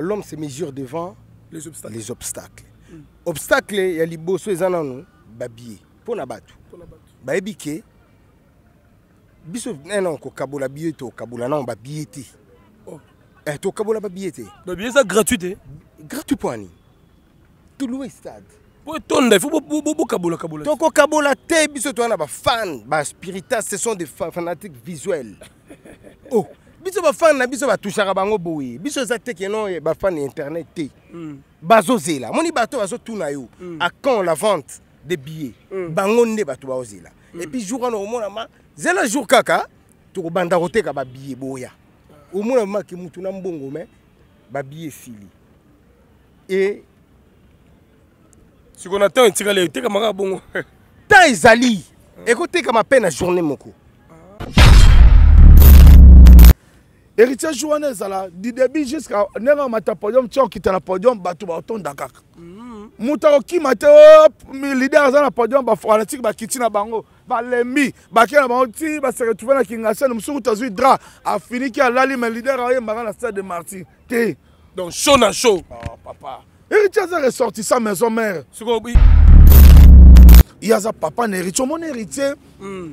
l'homme se mesure devant les obstacles, les obstacles. obstacle ya pour eza nano Pour la batu, Pour la biso nana kokabola kabula tokabola nano babie te oh. eh, la babie te gratuité? gratuit te gratuit pour tout le stade la. kabula, ifo la te biso na baspiritas ce sont des fanatiques visuels oh biso fan na biso ka bango boye biso za te keno bafane ya internet te hmm. bazozela moni bato bazotuna yo hmm. quand la vente de billets hmm. bango nde bato et puis jour wana ma zela jour kaka ka ba billet boya ah. ma ki mutu na mbongo me babillet esili e sikoyo na temps etikali etekamaka bongo temps ezali ekotekama peine na journée moko héritage wana ezala du début jusqu'à ndenge amata podium ti okitana podium bato baotonda kaka mhm. moto akokima te lider aza na podium bafanatique bakiti na bango balembi bakei na bango ti base retrouve na kingasene mosuku to azwi dra afiniki alali ma lider ayembaka na stade de martir te donc show na show oh, ah, papa héritier aza ressortissant maison mare sikobi ye aza papa na héritier omoni héritier mm.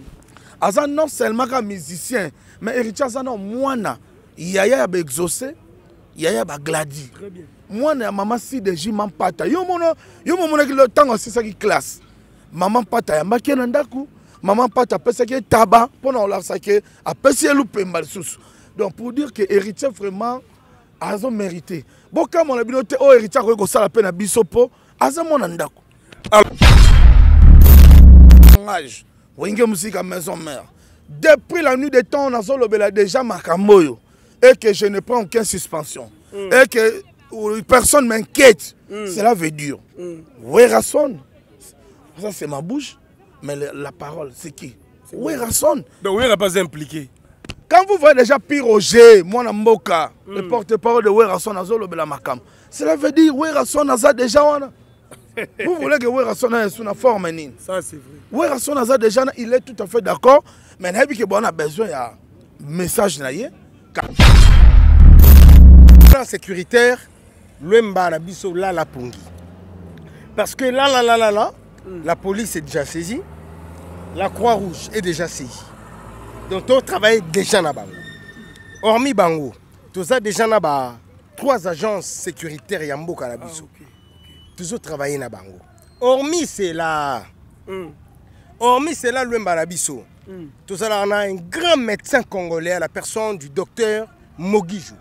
aza non seulement kaka musicien mais héritier aza na mwana yaya ya baexaucé yaya bagladi mwana ya mama sideji mampata yo mona yo momonaki ça qui classe mama pata ya ye na ndako mama mpata apesaki ye taba mpona olarisaki ça apesi ye mal sous. donc pour dire que héritier vraiment Bon quand mon te oh héritier la peine à bisopo, biso mpo aza mwana Âge, age musique à maison mère. depuis la nuit des temps nazolobela déjà makambo et que je ne prends aucune suspension mm. et que personne m'inquiète, mm. cela veut dire mm. Oui, Rasson. ça c'est ma bouche, mais la, parole c'est qui Rasson. Donc n'a pas impliqué. Quand vous voyez déjà Piroger, mon Mboka, le porte-parole de Où Azolo Belamakam, cela veut dire Werason Azad déjà vous voulez que Werason ait une forme Ça c'est vrai. Werason déjà il est tout à fait d'accord, mais il a besoin de message Plan sécuritaire, l'Emba la là, la Pongi. Parce que là, là, là, là, là, la police est déjà saisie, la Croix-Rouge est déjà saisie. Donc, on travaille déjà là-bas. Hormis Bango, tous déjà là-bas, trois agences sécuritaires Yambo ah, tous Toujours travailler là-bas. Hormis c'est là. Hmm. Hormis c'est là, l'Emba Biso. Tout ça, on a un grand médecin congolais, à la personne du docteur Mogijou.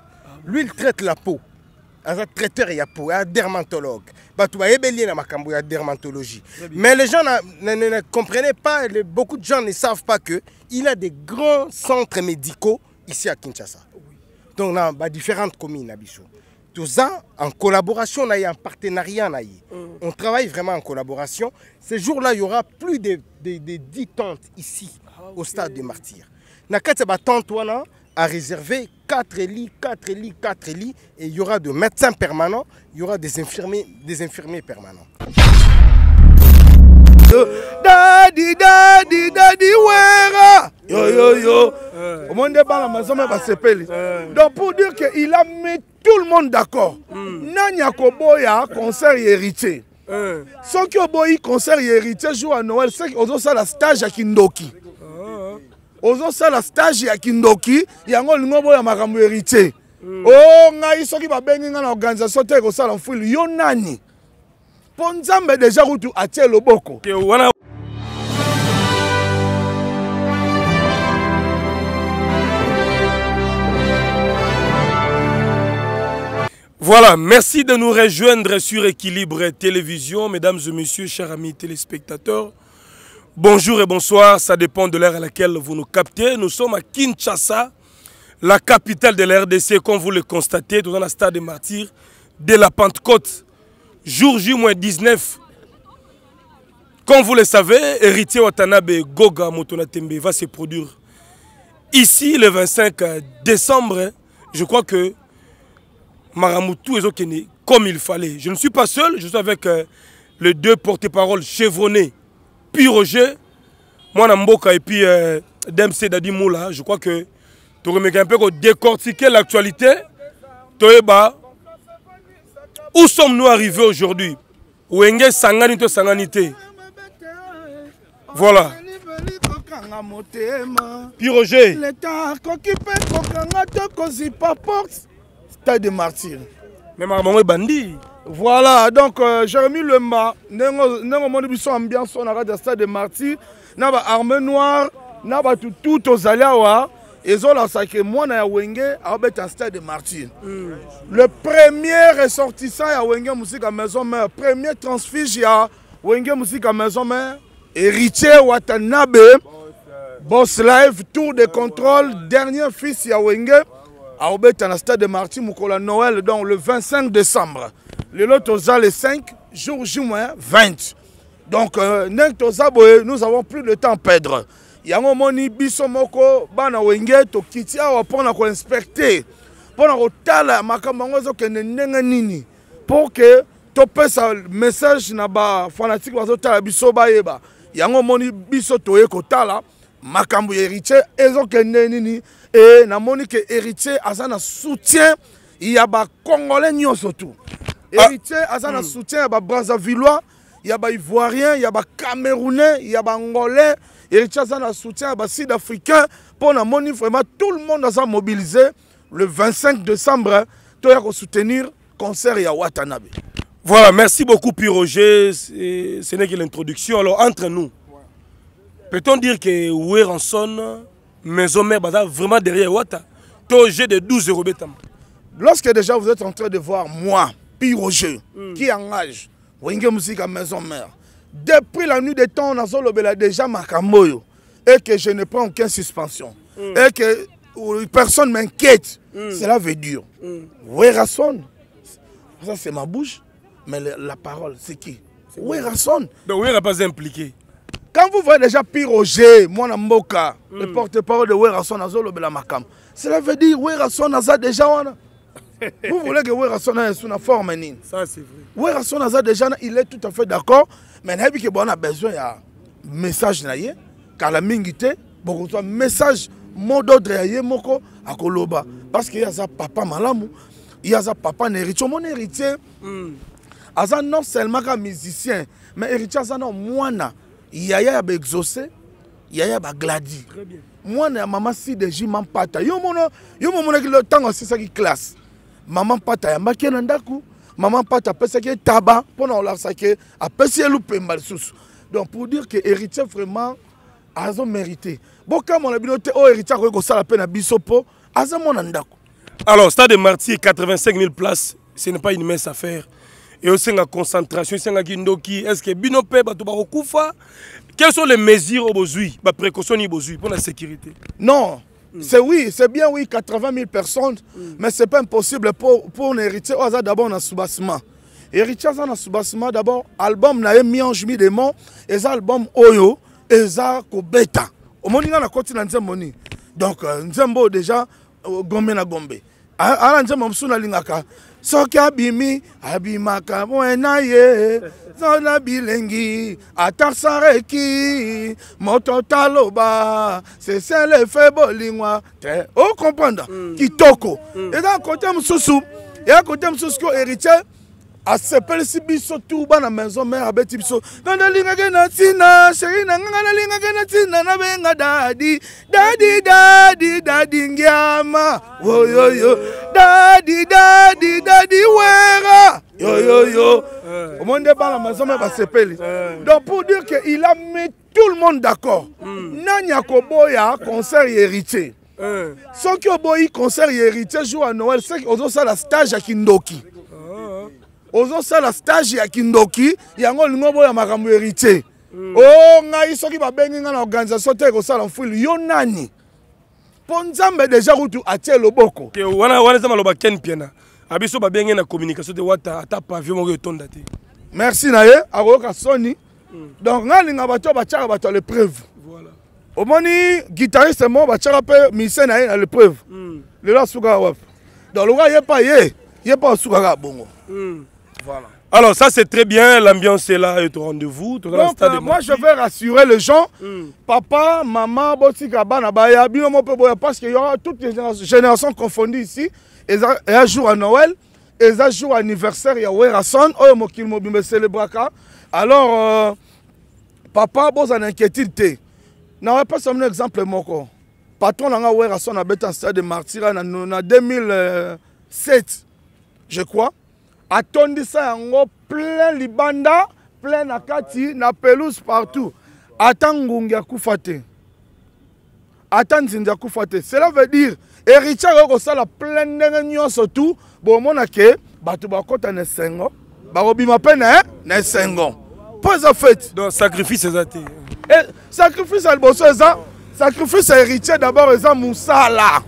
Lui, il traite la peau. un traiteur la peau, un dermatologue Il bayebeli a un dermatologue. Bah, dermatologie mais les gens ne, pas beaucoup de gens ne savent pas que il a des grands centres médicaux ici à kinshasa donc bah, différentes communes communes tout en collaboration a un partenariat mm. on travaille vraiment en collaboration ce jour là il y aura plus de, de, de 10 tentes ici au stade des martyrs. Na kati a réservé 4 lits, 4 lits, 4 lits et il y aura des médecins permanents, il y aura des infirmiers, des infirmiers permanents. Daddy, daddy, daddy, where Yo, yo, yo. Au monde la maison, Donc pour dire qu'il a mis tout le monde d'accord. Hmm. Nanya Koboya, concert héritier. Sans que Boy concert héritier joue à Noël, c'est qu'ils a ça la stage à Kindoki la stage ya kindoki yango olingo boya makambo héritier mm. o oh, ngai soki babengi nga na organisation te kosala mfwili yo nani mpo nzambe deja kutu atie loboko Voilà, merci de nous rejoindre sur Équilibre Télévision. Mesdames et messieurs, chers amis téléspectateurs, Bonjour et bonsoir, ça dépend de l'heure à laquelle vous nous captez. Nous sommes à Kinshasa, la capitale de la RDC, comme vous le constatez, dans la stade des martyrs de la Pentecôte, jour J-19. Comme vous le savez, héritier Watanabe Goga Motonatembe va se produire ici le 25 décembre. Je crois que Maramutu est comme il fallait. Je ne suis pas seul, je suis avec euh, les deux porte-parole chevronnés puis Roger, moi, Namboka et puis euh, Dempsey Dadi Moula, je crois que tu remets un peu décortiquer l'actualité. Toeba, où sommes-nous arrivés aujourd'hui Ouenge Sangani to Sanganité. Voilà. kokanga motema piroge leta akoki mpe kokanga tokozipa box stade martyr memaka bango ebandi voilà donc euh, jérémi lemba ndenge omoni biso ambiance wana kati ya stade de martyr na baarme noire na bato tu tozali awa ezolakisa ke mwana ya wenge aobeta stade de martyr mm. le premier ressortissant ya wenge mosika maison mare premier transfuge ya wenge mosika maison mare héritier watanabe boss live tour de contrôle dernier fils ya wenge aobeta na stade de martyr mokolo ya noël donc le 25 décembre lelo toza le 5 jour j moins 20 donc euh, ndenge toza boye nous avons plus de temps perdre yango omoni biso moko bana wenge tokiti awa mpona koinspecte mpona kotala makambo yango ezokende ndenge nini mpo ke topesa message na bafanatike bazotala biso bayeba yango omoni biso toye kotala makambo ya héritier ezokende nini e namoni ke héritier aza na soutien ya bacongolais nyonso tu Ah. Hmm. héritier aza na soutien ya babrazavillois ya baivoirien ya bacamerounais ya bangolais héritier aza na soutien ya basud africain mpo namoni vraiment tout le monde aza mobilisé le 25 décembre toya kosoutenir concert ya watanabe voilà merci beaucoup piroger ce n'est que l'introduction alors entre nous peut-on dire que weranson maison mère baza vraiment derrière wata to jeu de 12 euros betama lorsque déjà vous êtes en train de voir moi Pire Roger, mm. qui engage Wenge Musique Maison Mère. Depuis la nuit des temps, on a déjà déjà Makamoyo et que je ne prends aucune suspension mm. et que personne m'inquiète. Mm. Cela veut dire, hmm. Werason, ça c'est ma bouche, mais la, la parole c'est qui Werason. Donc Wera pas impliqué. Quand vous voyez déjà Pire Roger, moi Mboka, le hmm. porte-parole de Werason, Azolo Bela Makam, cela veut dire Werason, Azad déjà. Wana. vous voulez que wera so na ye so na forme nini wera so na aza déjà na il est tout à fait d'accord mais nayebi ke bona besoin ya message na ye kala mingi te bokozwa message mot d'ordre ya ye moko akoloba parce que ye aza papa malamu ye aza papa na héritier omona héritier mm. aza non seulement kaka musicien mais héritier aza na mwana yaya ya baexaucé yaya ya bagladi mwana ya mama sidegi mampata yo momonaki ntango asisaki classe Maman pata ayambaki ye na Maman, mama mpata taba pour ola sake ye apesi ye donc pour dire que héritier vraiment a mérité. bino te oyo héritier rego kosala la na à bisopo, aza mon alors stade de martyr 85 000 places ce n'est pas une mince affaire et aussi la concentration la guindoki. est ce que bino mpe bato kufa quelles sont les mesures bozui ba précaution aux bozui pour la sécurité non Mm. C'est oui, c'est bien oui, 80 000 personnes, mm. mais ce n'est pas impossible pour, pour un héritier. Oh, d'abord, on a soubassement. Héritier, on a soubassement d'abord. Album, on a mis en chemin des mots. Et ça, album, Oyo, et ça, Kobeta. Au moment où on a continué à Nzemboni. Donc, euh, Nzembo, déjà, euh, Gombe na Gombe. Alors, ah, ah, Nzembo, on a soki abimi abimaka moe na ye zala bilengi ata sareki moto taloba sesele efe bolingwa te okomprendre mm. kitoko mm. eza kote mosusu eya kote mosusu ko héritier asepelisi biso tuba na maison mare abeti biso nga nalingaki na ntina sheri na nganga nalingaki na ntina nabenga dadi dadi dadi dadi ngiama oyoyo dadi dadi dadi wera yoyoyo omoni eh. nde bana mazoma basepeli eh. donc pour dire que il a mis tout le monde d'accord mm. nani akoboya concert ya héritier eh. soki oboyi concert ya héritier jour ya noël soki ozosala stage ya kindoki ozosala ah. stage ya kindoki yango olingi oboya makambo héritier hmm. o oh, ngai soki babengi ngai na organisation te ekosala mfwili yo nani mpo nzambe deja kutu atie loboko wana wana eza maloba ken mpiena abiso babenge na communication te wata ata pavio moko etonda te merci na ye akoyoka soni hmm. donc ngai alinga bato oyo batiaka bato ya lepreuve omoni guitariste moko batiaka mpe misie na ye na lepreuve hmm. lelo asukaka wapi donc lokola ye mpa ye ye mpa asukaka bongo hmm. voilà Alors ça c'est très bien, l'ambiance est là, est au rendez-vous. Donc euh, moi je vais rassurer les gens, mm. papa, maman, botika, banabaya, parce qu'il y aura toutes les générations confondues ici, et un jour à Noël, et un jour à anniversaire, il y a Werason, Oyo oh, Mokil Mobimbe célébraka. Alors, euh, papa, vous en inquiétude, n'aurait pas seulement un exemple, moko. Patron, on a Werason, on a bête en stade de martyr en 2007, je crois. atondisa yango plein libanda plein na kati na pelouse partout ata ngungi akufa te ata nzinzi akufa te cela veut dire héritier akoki kosala plein ndenge nyonso tu bomona ke bato bakɔta na esengo bakobima mpe na na esengo mpo eza fete donc sacrifice eza te eh, sacrifice ya liboso eza sacrifice ya héritier d'abord eza mosala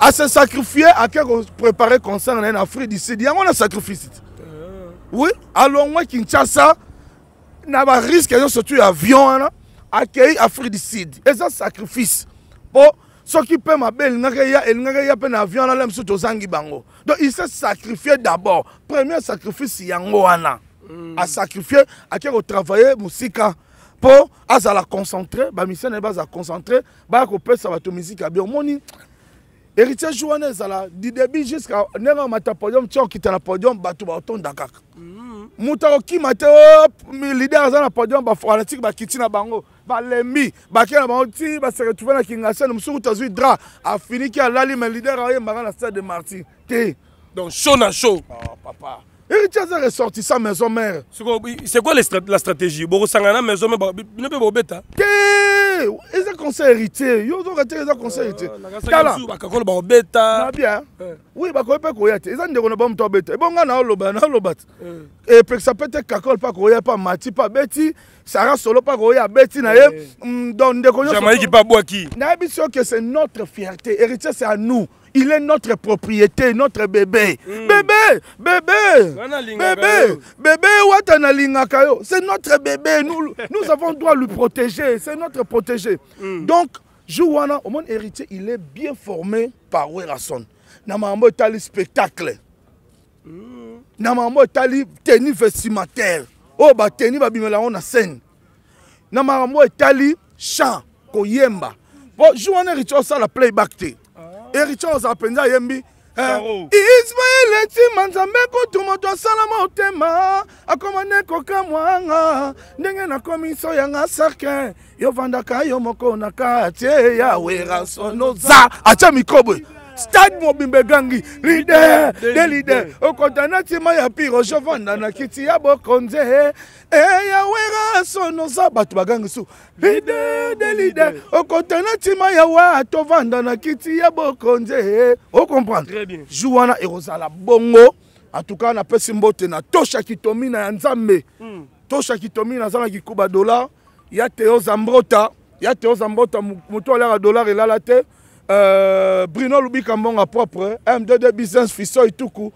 à se sacrifier à qui préparer concert en Afrique d'ici il y a un sacrifice euh. oui alors moi Kinshasa n'a pas risque de surtout avion accueillir Afrique du Sud et ça sacrifice pour ceux qui peuvent m'appeler il y a un avion là même surtout zangi bango donc il s'est sacrifié d'abord premier sacrifice yango wana hmm. à sacrifier à qui travailler musique pour azala concentrer ba mission ne baza concentrer ba ko pesa ba to musique abio moni héritage wana ezala du début jusqu'à ndenge amata podium ti okita na podium bato baotonda kaka mm. moto akokima te lider aza na podium bafanatique bakiti na bango balembi bakei na bango ti baseretrouve na kingasani mosuku to azwi dra afiniki alali ma lider ayembaka na stade de martir te donc show na show oh, ah, papa héritier aza ressortissant maison mare c'est quoi la stratégie bokosangana maison mare bino mpe bobeta te te eza conseil héritier yo ozoka te eza conseil euh, héritier talabakakolo bakobeta nabia euh. oui bakoki mpe koya te eza ndeko na ba moto abeta ebonga eh, naoloba naoloba te epekisa mpe te kakolo mpe akoya mpe mati mpe abeti sara solo mpe akoya abeti na ye euh. mm, donc ndeko nyonso nayebi soki c'est notre fierté héritier c'est à nous Il est notre propriété, notre bébé. Mm. Bébé, bébé, bébé, bébé, Watana Lingakayo. C'est notre bébé. Nous, nous avons droit de le protéger. C'est notre protégé. Mm. Donc, Jouana, au monde héritier, il est bien formé par Werason. Namambo Tali spectacle. Hmm. Namambo Tali tenue vestimentaire. Oh, bah, tenue, bah, bimela, on a scène. Namambo Tali chant, koyemba. Bon, Jouana héritier, ça la playback. héritier ozala mpenza ayembi eh, ismaele ntima nzambe kutu moto asala motema akoma nde kokamwanga ndenge nakomiso yanga serkin yo vandaka yo moko na katie ya werasonoza atya mikobwe stade mobimba egangi lider de lider okonta na ntima ya pire jovanda na kiti ya bokonze eyawera sono oza bato bagangi su lider de lider okonta na ntima yawa tovanda na kiti ya bokonze okomprendre jour wana ekozala bongo atuka napesi mbote na toshaki tomina ya nzambe hmm. toshaki tomina aza na kikuba dolar ya teo zambrota ya teo zambrota moto aliaka dolar elala te mm. euh, Bruno Lubika Mbonga propre, M22 Business Fisso Ituku,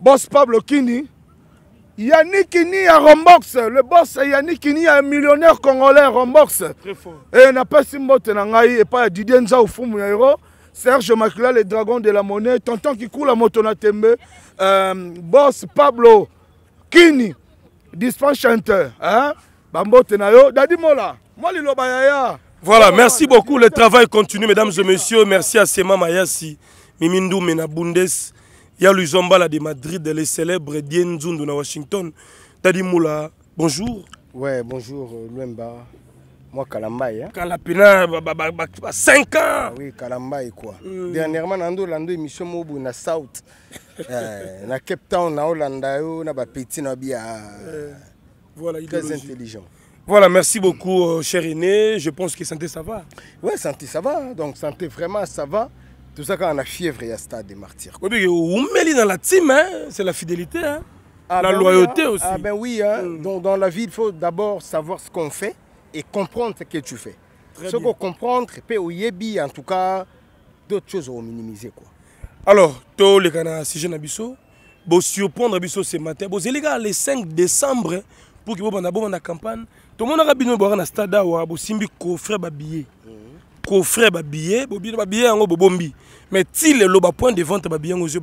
boss Pablo Kini, Yannick Kini à Rombox, le boss Yannick Kini un millionnaire congolais Rombox. Très fort. Et n'a pas Simbote Nangai et pas Didier Nza Oufumu Yairo, Serge Makula, le dragon de la monnaie, Tonton Kikou la Motona Tembe, euh, boss Pablo Kini, Dispense Chanteur, hein? Bambote Nayo, Dadi Mola, Moli Lobayaya. Voilà, merci beaucoup. Le travail continue, mesdames et messieurs. Merci à Sema Mayasi, Mimindou Menabundes, Yalu Zombala de Madrid, les célèbres Dien de Washington. Tadi Moula, bonjour. Ouais, bonjour, euh, Luemba. Moi, Kalambaye. Hein. Kalapina, 5 ans. Ah oui, Kalambaye, quoi. Mm. Dernièrement, Nando, Lando, émission Mobu, na South. euh, na Cape Town, na Hollanda, na Petit na Bia. a. Euh, voilà, Très intelligent. Voilà, merci beaucoup, euh, cher aîné. Je pense que santé, ça va. Oui, santé, ça va. Donc, santé, vraiment, ça va. Tout ça, quand on a fièvre, il y a stade des martyrs. Oui, mais on dans la team, hein. c'est la fidélité, hein. Ah la ben loyauté hein. aussi. Ah ben oui, hein. Mm. Donc, dans la vie, il faut d'abord savoir ce qu'on fait et comprendre ce que tu fais. Très ce qu'on comprendre, et au yébi, en tout cas, d'autres choses vont minimiser. Quoi. Alors, tout le canard, si je suis pas surprendre ce matin, Les gars, le 5 décembre hein, pour que vous dans la campagne tomonaka bino boyaka na stade awa bosimbi cofre babillet cofre babillet babillet yango bobombi mais ti lelo point de vente babillet yango ozo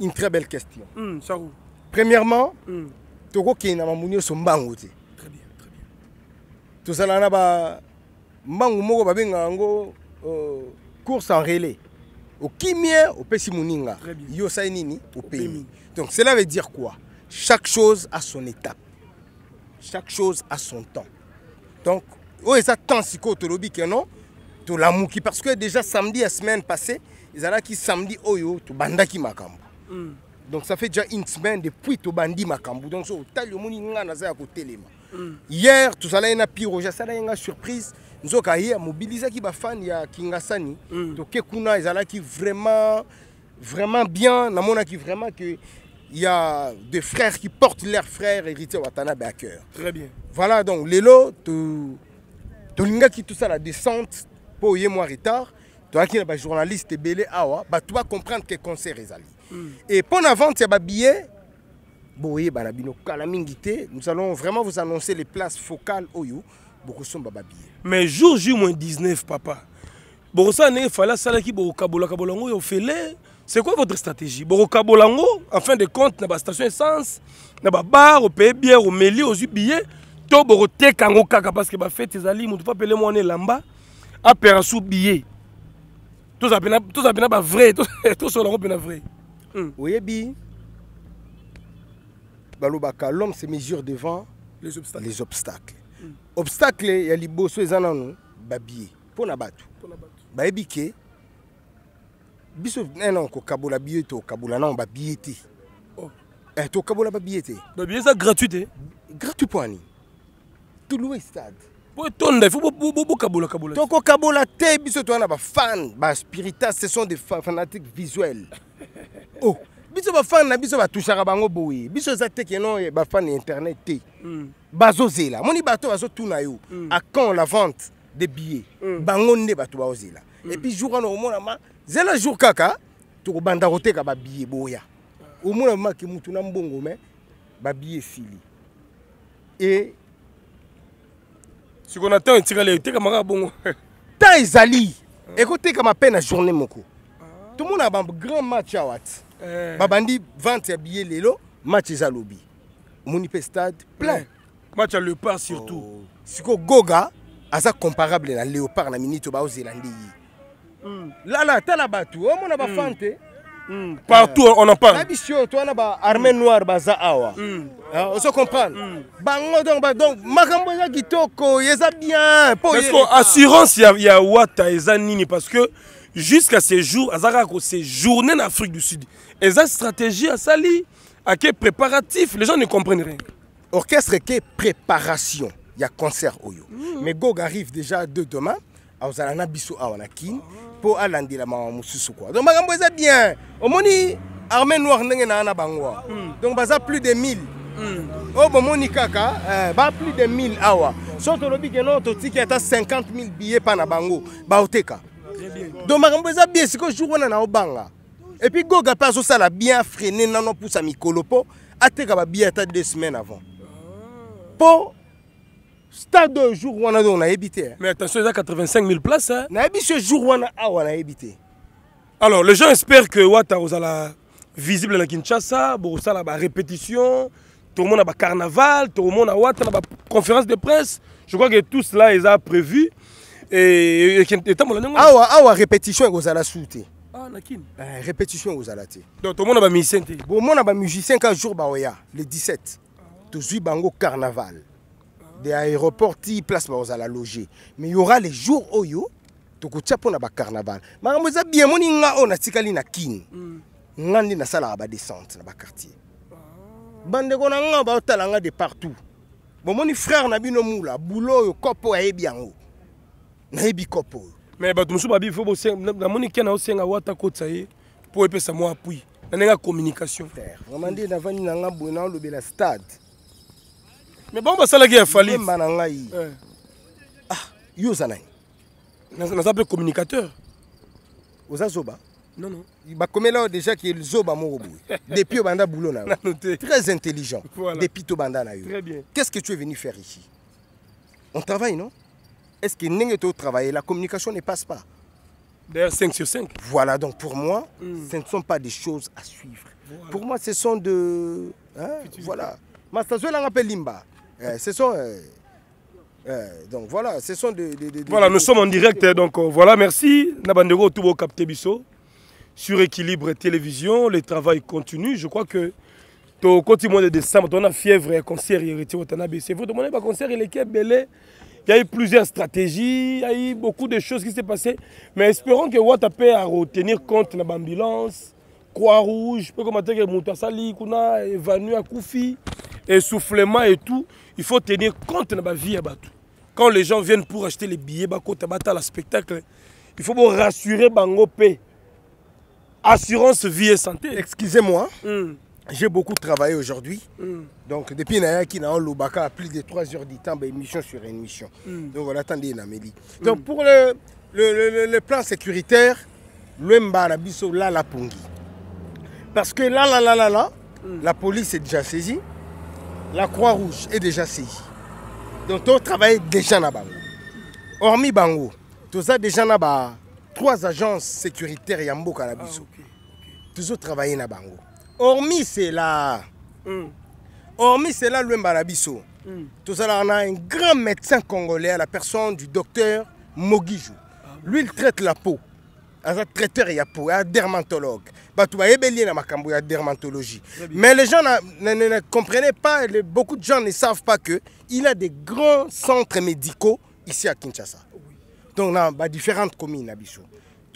une très belle question mm, saru. premièrement mm. tokokende na mambu nyonso mbango Tout cela na bambangu moko babengaka yango euh, course en relais Au okimie opesi moninga yo osali nini opemi donc cela veut dire quoi chaque chose a son étape chaque chose a son temps. Donc, oui, oh, ils attendent si tolobi non tout l'amour qui. parce que déjà samedi la semaine passée, ils allaient qui samedi oyo oh, to bandaki makambo. Mm. Donc ça fait déjà une semaine depuis to bandi makambo. Donc au tal le moni nga naza ko telema. Mm. Hier tout ça na pire, oh, j'ai ça là une surprise. Nous avons hier mobilisé qui ba ya Kingasani. Mm. Donc kuna ils allaient qui vraiment vraiment bien, na mona qui vraiment que il y a des frères qui portent leurs frères héritiers Watanabe à cœur. Très bien. Voilà donc, Lelo, as qui tout ça, la descente, pour y moi retard, tu as est bah, journaliste belé awa, ah, bah, tu vas comprendre que concert est Et pour bah, la vente, il y a billets, kalamingité, nous allons vraiment vous annoncer les places focales pour oh, beaucoup sont billet. Mais jour moins 19 papa, Borosa ne fala salaki bo kabola kabolango yo fele c'est quoi votre stratégie bokokabolango en fin de compte na bastation essence na babar opeye bière omeli ozwi billet to bokoteka yango kaka parce que bafete ezali motu mpo apele mwana elamba aperasu billet tozala mpe na bavrai tosola yango mpe na vrai hmm. oyebi balobaka l'homme se mesure devant les obstacles, les obstacles. Mm. obstacle ya liboso eza nano babillet pour na bato bayebi ke biso eh nana kokabola biye tokabola nango babiye te oh. eh, tokabola babiye te babiye eza gratuit te gratuit mpo ani toloue stade po etonda ifo bokabolakabola tokokabola te biso toya na bafan baspiritas ce sont des fanatiques visuels oh biso bafan na biso batushaka bango boye biso eza te keno eh, bafan ya internet te hmm. bazozela moni bato bazotuna yo akan hmm. la vente de billets hmm. bango nde bato baozela epuis jour wana omonama zela jour kaka tokobanda koteka babille boya omona make mutu na mbongo me babille esili e sikoyo na temps etikali etekamaka bongo temps ezali ekotekama mpe na journée moko tomona bagrand match awa ti eh. babandi vente ya billet lelo match eza lobi omoni mpe stade plein eh. match ya leopard surtout oh. sikoyo goga aza comparable na léopard na minute oyo baozela nde ye Mm. lala tala bato omona oh, bafan mm. te mm. euh, partout on en parle na biso oyo oh, twana armée noire baza ah, On se comprend. bango donc bah, donc qui eza kitoko bien. bien parceque assurance ya, y wata eza nini parce que jusqu'à ces jours ces journées en afrique du sud eza stratégie à quel préparatif les gens ne comprennent rien orchestre quelle préparation Il y a concert oyo mais gog arrive déjà de demain azala na biso awa na kini mpo alandela mawa mosusu kwa donc makambo eza bien omoni armée noire ndenge na na bango donc baza plus de 1000 hmm. oyo bomoni kaka eh, ba plus de 1000 awa so tolobi keno est à 50 000 billets mpa na bango bien. donc makambo eza bien sikoyo jour Banga. Et puis, goga ça l'a bien afrene nano sa mikolo mpo ateka billet à 2 semaines avant ah. Po, stade oyo jour wana donc nayebi te mais attention eza 85 000 place nayebi so jour wana awa nayebi te alors les gens espèrent que wata ozala visible na kinshasa bokosala barépétition tokomona bacarnaval tokomona wata na baconférence de presse je crois que tout cela eza prévu etambola ndengo awa awa répétition ekozala su te ah, eh, répétition ekozala te donc tomona bamusicien te bomona bamusicien ka jour baoya le 17 tozwi bango carnaval des aéroports qui place à la loger mais il y aura les jours où il pour la mpona bacarnaval makambo bien moni nga oyo natikali na kini mm. nga nde nasalaka badescente na quartier. Bande na nga baotala nga de partout Moni frère na bino mula bulo oyo kopo ayebi na nayebi kopo oyo mais bato mosusu babi fo namoni kia na osenga wata kotisa ye mpo epesa moi appui na nga communication communication vraiment na vani na nga boye naolobela stade mais bon, ça l'a falima un Fali. ah yo oza nani naza non. communicateur Non zoba Comme là déjà un zoba depuis obanda Boulona. très intelligent voilà. depuis Banda Très bien..! qu'est ce que tu es venu faire ici on travaille non est ce que au travailler..? la communication ne passe pas D'ailleurs, 5 sur 5. Voilà, donc pour moi, hmm. ce ne sont pas des choses à suivre. Pour moi, ce sont de... Hein, voilà. Ma station, elle appelle Limba. Eh, ce sont... Eh, eh, donc voilà, ce sont des... voilà, nous sommes en direct, donc euh, voilà, merci. Nabandero Cap sur Équilibre Télévision, le travail continue. Je crois que au mois de décembre, on a fièvre et concert, vous concert, il Il y a eu plusieurs stratégies, il y a eu beaucoup de choses qui s'est passées. Mais espérons que Watapé a retenir compte de l'ambulance, Croix-Rouge, peu comme que Moutasali, Kuna, à Akoufi, essoufflement et tout, il faut tenir compte de la vie à Batou. Quand les gens viennent pour acheter les billets, Bakota, Bata, le spectacle, hein. il faut rassurer Bangopé. Assurance vie et santé. Excusez-moi, hmm. j'ai beaucoup travaillé aujourd'hui. Hmm. Donc, depuis Naya qui n'a pas à plus de 3 heures du temps, ben, émission sur émission. Hmm. Donc, on attendait Namélie. Donc, pour le, plan sécuritaire, le là, la Pongi. Parce que là, là, là, là, là, hmm. la police est déjà saisie, la Croix-Rouge est déjà saisie. Donc, on travaille déjà là-bas. Hormis Bango, tu ça déjà trois agences sécuritaires yambo la Toujours là Bango. Hormis c'est là. Hmm. Hormis c'est là hmm. ça on a un grand médecin congolais, à la personne du docteur Mogijou. Ah, Lui, il traite la peau. Un traiteur a pour un dermatologue a bayebeli ye na makambo ya dermatologie mais les gens ne, ne, comprenaient pas beaucoup de gens ne savent pas que il a des grands centres médicaux ici à Kinshasa oui. donc bah différentes communes na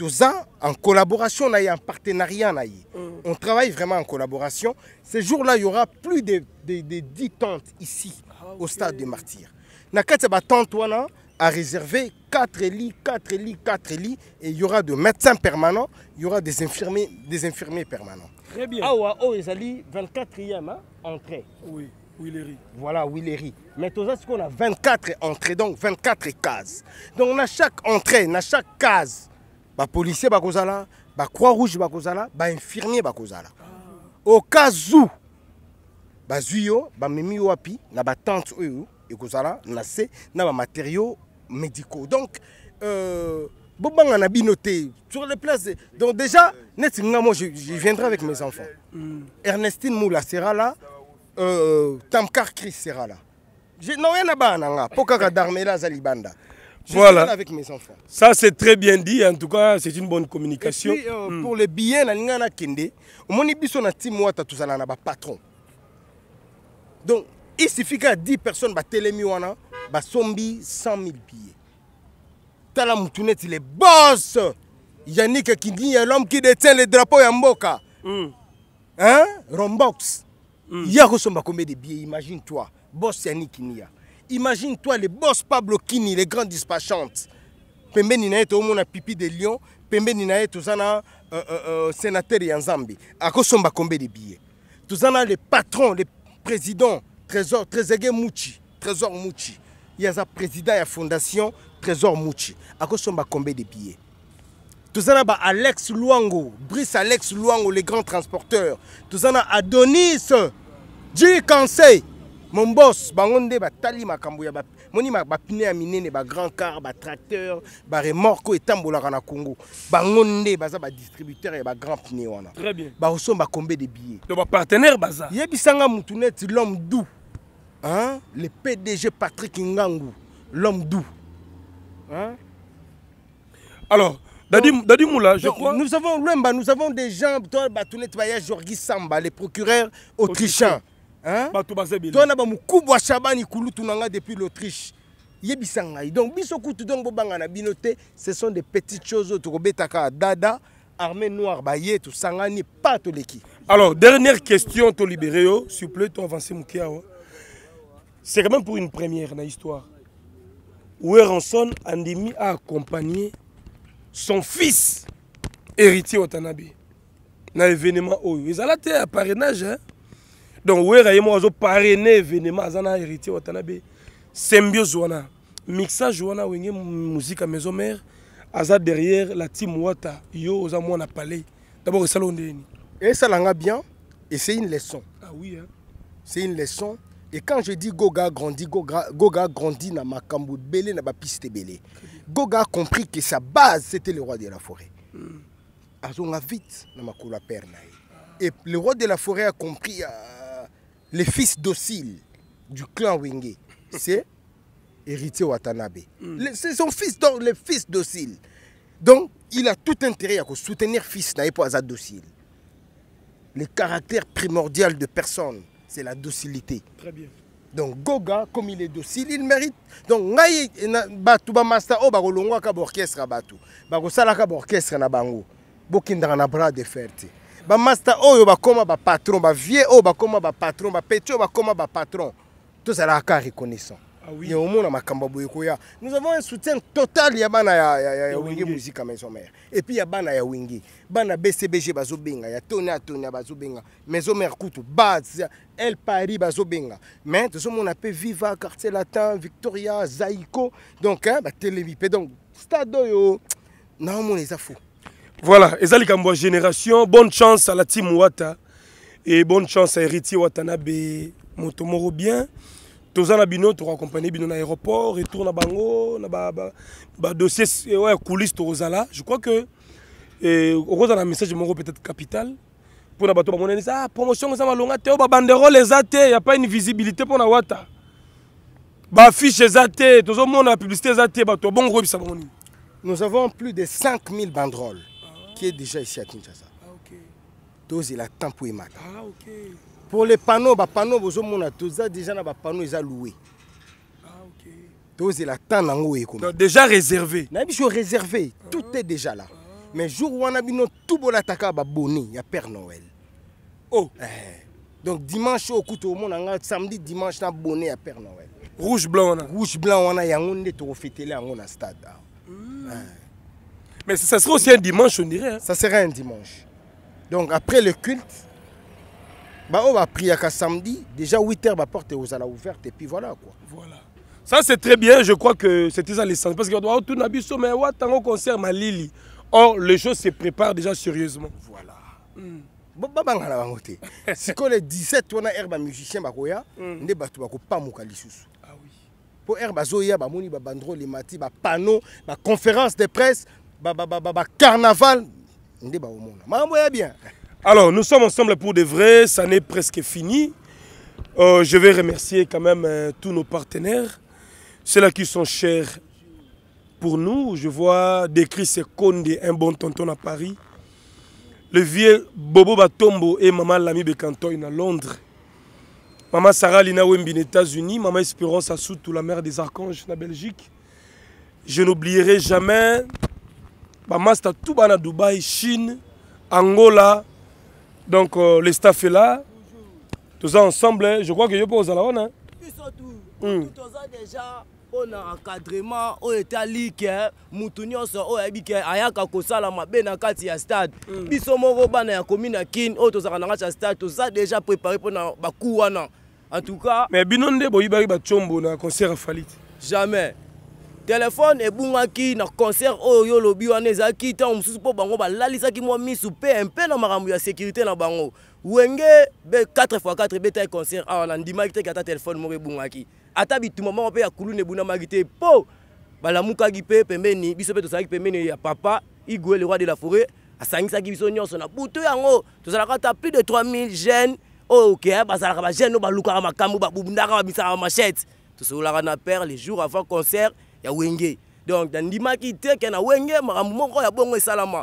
ça, ça en collaboration na eu en partenariat na mm. on travaille vraiment en collaboration ce jour là il y aura plus de, de, 10 tentes ici ah, au stade des martyrs na kati tant batente wana a réserver 4 lits, 4 lits, 4 lits, et il y aura de médecins permanents, il y aura des infirmiers, des infirmiers permanents. Très bien. Awa 24e hein, entrée. Oui, Willery. Voilà, Willery. Mais tout ça, qu'on a 24 entrées, donc 24 cases. Donc, à chaque entrée, A chaque case, policier kozala, La Croix-Rouge, les infirmiers, kozala. Au cas où, les Zuyo, Mimi Wapi, na, e matériaux médicaux. Donc, euh, sur les places. Donc déjà, moi, je, viendrai avec mes enfants. Mm. Ernestine Moula sera là. Euh, Tamkar Chris sera là. Je n'ai rien à battre. Pourquoi Darmela Zalibanda je voilà. avec mes enfants. Ça, c'est très bien dit. En tout cas, c'est une bonne communication. puis, euh, mm. Pour les billets, na kende. Mon ibiso na timoa ta tout patron. Donc, il suffit qu'à 10 personnes ba télémi wana basombi 100 000 billets tala la il les boss yannick est l'homme qui détient le drapeau ya mboka hmm. hein? rombox Il y a combien de billets imagine toi boss yannick Kini... imagine toi les boss pablo kini les grands dispatchantes. Pembe pembeni na pas un pipi de lion pembeni na a toza na de euh, euh, euh, sénateur Yanzambi. a akosomba combien de billets Tout ça, le patron le président trésor trésor, Le trésor Mouchi il y a un président de la fondation Trésor Mouchi. À cause de de billets Tout ça, bah, Alex Luango, Brice Alex Luango, le grand transporteur. tuzana bah, Adonis, Dieu Conseil. Mon boss, bangonde batali makambo ya ba moni ma bah, bapine ya minene ba grand car ba tracteur ba remorque etambola kana Congo bangonde baza ba distributeur ya ba grand pine wana très bien ba osomba combien de billets to partenaire baza yebisanga mutu net l'homme doux hein, le PDG Patrick Ngangou, l'homme doux. Hein? Alors, Dadi, Dadi Moula, je crois. Nous avons Lemba, nous avons des gens, toi, Batounet Baya, Jorgi Samba, les procureurs autrichiens. Hein? Toi, on a Moukouboua Chabani depuis l'Autriche. yebisanga Donc, Bisokout, donc, na Binote, ce sont des petites choses, Dada, Armée Noire, Baye, tout Sangani, pas Toleki. Alors, dernière question, Tolibéréo, s'il vous plaît, toi, avancez Moukiawa. Hein. C'est quand même pour une première dans l'histoire. Où Ranson Andimi a accompagné son fils héritier Otanabi dans l'événement Oyo. Ils a à parrainage. Hein? Donc, où est moi, parrainé l'événement Azana héritier Otanabi. Symbiose Wana. Mixage Wana, une musique à maison mère. Aza derrière la team Wata. Yo, on un Palais. D'abord, ça l'a Et ça l'a bien. Et c'est une leçon. Ah oui, hein? C'est une leçon. Et quand je dis Goga grandit, Goga, Goga grandit dans ma Belé, dans ma piste Belé. Goga a compris que sa base, c'était le roi de la forêt. Mm. Azonga vite dans ma Et le roi de la forêt a compris euh, les fils dociles du clan Wenge. C'est héritier Watanabe. Mm. C'est son fils, donc le fils docile. Donc, il a tout intérêt à soutenir fils pas Azad docile. Le caractère primordial de personne c'est la docilité. Très bien. Donc Goga, comme il est docile, il mérite. Donc ngai batu ba master o oh, ba kolongwa ka orchestre batu. Ba sala ka orchestre na bango. Bokinda na bras de fer Ba master oh, ba patron, ba vieux oh, ba Il ba patron, ba petit ba un ba patron. Tout ça là reconnaissant ah oui. nous avons un soutien total à la musique ya, maison mère et puis il y ya wenge bana bcbg y ya toni atonia bazobenga maison mère Koutou, Baz, el paris bazobenga mais a peu viva quartier latin victoria Zaïko. donc hein, bah mpe donc stade non mon les fou voilà Ezali likambo génération bonne chance à la team wata et bonne chance à héritier watanabe mon moko bien toza na bino tokoakompagne bino à aéroport retour à bango na badossier ba, dossier, eh ouais, coulisse là. je crois que eh, okozala un message moko peut-être capital mpona bateau bamonani ah, ça promotion oh, eza malonga te banderoles, babanderole il y a pas une visibilité pour na wata tous au monde la publicité eza ba bato bongo koyebisa bango nous avons plus de 5000 banderoles ah. qui est déjà ici à kinshasa ah, okay. tozela tempo emata ah, pour les panneaux bapanneau bozomona toza déjà na bapanneau eza loue ah, tozela temps nango ekoma déjà réservé na je réservé tout ah. est déjà là mais jour on wana bino tout bolataka y a père noël oh. eh. donc dimanche au oyo kuta on a, samedi dimanche na bone à père noël rouge blanc rouge blanc on a wana yango nde là, yango na stade mm. eh. mais ça serait aussi un dimanche on dirait hein? ça serait un dimanche donc après le culte bah on va prier qu'à samedi, déjà 8h bah, la porte est aux alas ouverte et puis voilà quoi. Voilà. Ça c'est très bien, je crois que c'était ça l'essence parce qu'on doit tout n'abisso mais wa tango concert ma Lily Or les choses se préparent déjà sérieusement. Voilà. Hmm. Bon babanga la bangote. Si qu'on est 17 on a herbe musicien on ne batu bako pas mokalisus. Ah oui. Pour herbe zoya ba moni ba bandro les mati bah, panneau, bah conférence de presse, ba ba ba, ba bah, carnaval, ne ba omona. Mambo ya bien. Alors, nous sommes ensemble pour de vrai, ça n'est presque fini. Euh, je vais remercier quand même euh, tous nos partenaires, ceux-là qui sont chers pour nous. Je vois des Chris de un bon tonton à Paris. Le vieux Bobo Batombo et Maman Lami canton à Londres. Maman Sarah Lina Wembi aux États-Unis. Maman Espérance Soutou, la mère des Archanges, en Belgique. Je n'oublierai jamais. Maman à Dubaï, Chine, Angola, donc euh, le staff est là tous ensemble je crois que yo mpo ozala wana hmm. toza déjà oyo na encadrement oyo etali ke mutu nyonso oyo ayebi ke ayaka kosala mabe na kati ya stade hmm. biso moko bana ya komi na kine oyo tozalaka na kati ya stade toza déjà préparé mpona baku wana en tout cas mais bino nde boyibaki batyombo na concert ya falite jamais téléphone telefone bungaki na concert oyo olobi wana ezalaki ntango mosusu mpo bango balalisaki mwa misu pe mpe na makambo ya sécurité na bango wenge be 4x4 ebetaki concert awa na ndimaki teke ata telefone moko ebungaki ata bituma moko mpe ya kuluna ebunamaki te mpo balamukaki mpe pembeni biso to sakipe pembeni ya papa igwe le roi de la forêt asangisaki biso nyonso na butu yango tozalaka ta plus de 3000 jeunes oyo oh, okeya hein, bazalaka bajeune oyo balukaka makambo babundaka babisaka bamachete tosololaka na pere les jours avant concert ya wenge donc tekena wenge ya bongo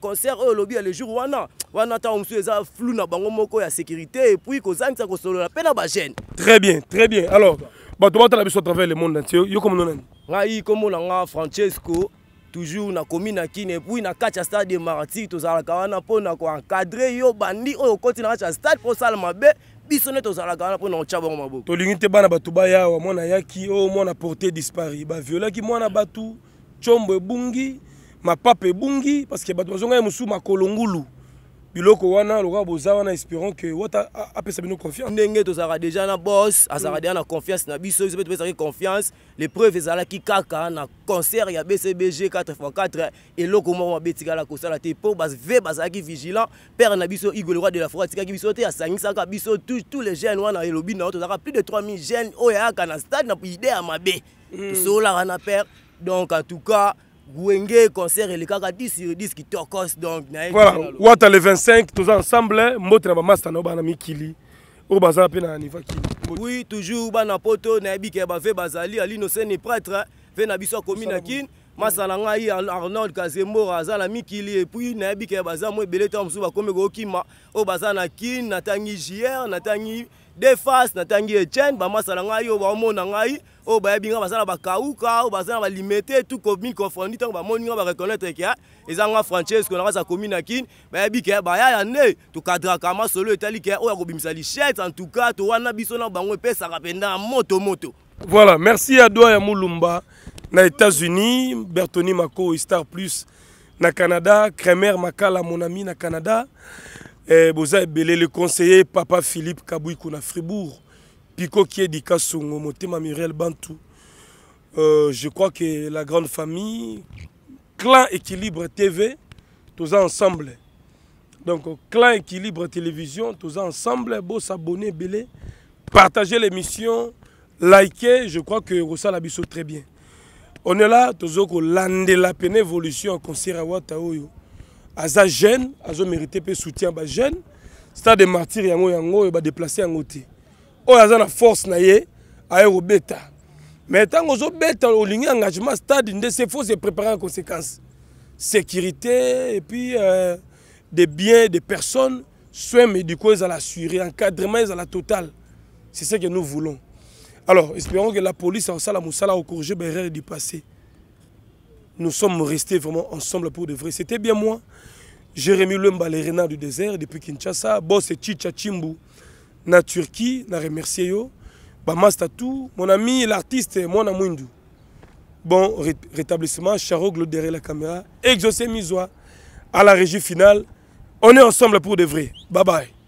concert le jour wana wana flou na moko ya sécurité très bien très bien alors bato batala biso le monde hein. yo hein. francesco toujours n'a na kini puis na kati stade de kawana tozalaka n'a mpona encadrer, yo bandi Oh, continue na pour stade biso nde tozalaka wana mpona kotya bongo maboko tolingi te bana bato baya awa mwana ayaki oyo oh, mwana porte dispari baviolaki mwana bato ntiombo ebungi mapapa ebungi parceke bato bazongai mosusu makolo ngulu biloko wana lokola boza wana espérant que wata apesa bino confiance ndenge tozalaka déjà na boss azalaka déjà na confiance na biso biso mpe topesaki confiance lepreuve ki kaka na concert ya bcbg 4x4 mo moko mabe etikala kosala te ve bave bazalaki vigilant père na biso igole roi de la foi ki biso te 500 biso tous les jeunes wana elobi na yo plus de 3000 jeunes oyo ayaka na stade na ide ya mabe hmm. tosolaka na père donc en tout cas Gouenge concert et les kaka 10 sur 10 qui tokos donc voilà wata le 25 tous ensemble mbote na bamasta na bana mikili oyo bazala mpe na niva kili oui toujours bana poto nayebi ke bave bazali alinosene prêtre mpe na biso akomi na kine masala ngai arnold kazembora aza na mikili epui nayebi ke baza mo ebele ntango mosusu bakomi kokima oyo baza na kine natangi jier natangi de face natangi etienne bamasala ngai oyo baomona ngai oyo bayebi ngai baza na bakauka oyo baza na balimete tu mikofondi ntango bamoni ngai bareconnaitre ke ah, eza ezanga francesco na à Kin na kini bayebi ke bayaya nde tokadraka masolo etali ke oyo akobimisa lichete en tout cas towana biso na bango pesa mpenza ya moto moto voilà merci à doa ya mulumba na états-unis bertoni mako star plus na canada kremer makala mon ami na canada Eh, boza ebele le conseiller papa philippe kabwiku na fribourg piko kiedika songo motema muriel bantu euh, je crois que la grande famille clan équilibre tv toza ensemble donc clan équilibre télévision toza ensemble bosabone ebele partager l'émission liker je crois que kosala biso très bien on est là tozo kolandela pene évolution ya concert ya wata oyo aza jeune azomérite mpe soutien bajeune stade martyre yango yango oyo badeplace yango te oyo aza na force na ye aye kobeta mais ntango ozobeta olingi engagement stade nde se faut se préparer en conséquence sécurité et puis euh, des biens des personnes soins médicaux ezala assuré encadrement ezala total c'est ce que nous voulons alors espérons que la police akosala mosala akocorrige baerreur du passé nous sommes restés vraiment ensemble pour de vrai. C'était bien moi, Jérémy Lumba, les renards du désert, depuis Kinshasa, Boss et Chicha Chimbu, na Turquie, na remercié yo, mon ami, l'artiste, mon Bon rétablissement, Charo derrière la caméra, Exaucé Mizoa, à la régie finale. On est ensemble pour de vrai. Bye bye.